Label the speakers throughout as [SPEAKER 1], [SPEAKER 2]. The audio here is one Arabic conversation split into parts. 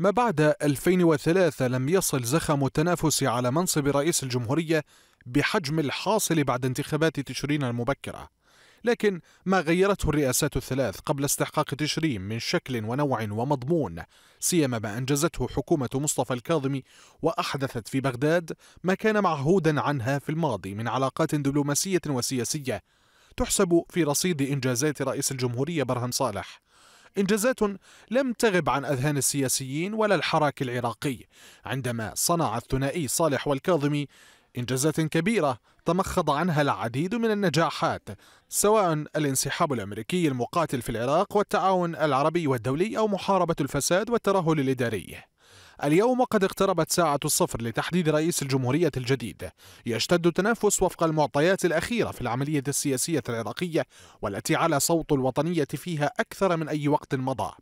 [SPEAKER 1] ما بعد 2003 لم يصل زخم التنافس على منصب رئيس الجمهورية بحجم الحاصل بعد انتخابات تشرين المبكرة لكن ما غيرته الرئاسات الثلاث قبل استحقاق تشرين من شكل ونوع ومضمون سيما ما أنجزته حكومة مصطفى الكاظمي وأحدثت في بغداد ما كان معهودا عنها في الماضي من علاقات دبلوماسية وسياسية تحسب في رصيد إنجازات رئيس الجمهورية برهم صالح إنجازات لم تغب عن أذهان السياسيين ولا الحراك العراقي عندما صنع الثنائي صالح والكاظمي إنجازات كبيرة تمخض عنها العديد من النجاحات سواء الانسحاب الأمريكي المقاتل في العراق والتعاون العربي والدولي أو محاربة الفساد والترهل الإداري اليوم قد اقتربت ساعة الصفر لتحديد رئيس الجمهورية الجديد يشتد التنافس وفق المعطيات الأخيرة في العملية السياسية العراقية والتي على صوت الوطنية فيها أكثر من أي وقت مضى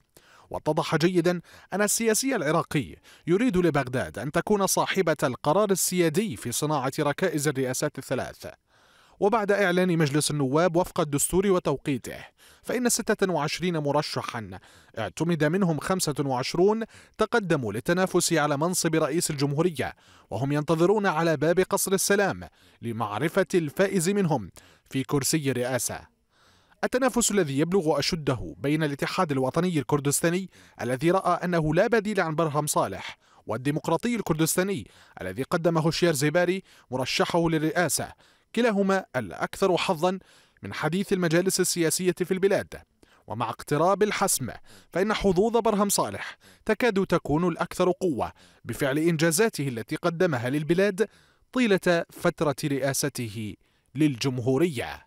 [SPEAKER 1] واتضح جيدا أن السياسي العراقي يريد لبغداد أن تكون صاحبة القرار السيادي في صناعة ركائز الرئاسات الثلاث وبعد إعلان مجلس النواب وفق الدستور وتوقيته فإن 26 مرشحا اعتمد منهم 25 تقدموا للتنافس على منصب رئيس الجمهورية وهم ينتظرون على باب قصر السلام لمعرفة الفائز منهم في كرسي الرئاسة التنافس الذي يبلغ أشده بين الاتحاد الوطني الكردستاني الذي رأى أنه لا بديل عن برهم صالح والديمقراطي الكردستاني الذي قدمه شير زيباري مرشحه للرئاسة كلاهما الأكثر حظا من حديث المجالس السياسية في البلاد ومع اقتراب الحسم فإن حظوظ برهم صالح تكاد تكون الأكثر قوة بفعل إنجازاته التي قدمها للبلاد طيلة فترة رئاسته للجمهورية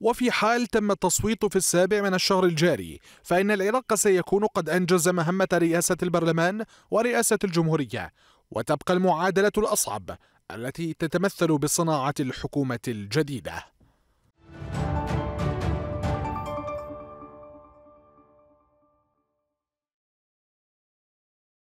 [SPEAKER 1] وفي حال تم التصويت في السابع من الشهر الجاري فإن العراق سيكون قد أنجز مهمة رئاسة البرلمان ورئاسة الجمهورية وتبقى المعادلة الأصعب التي تتمثل بصناعة الحكومة الجديدة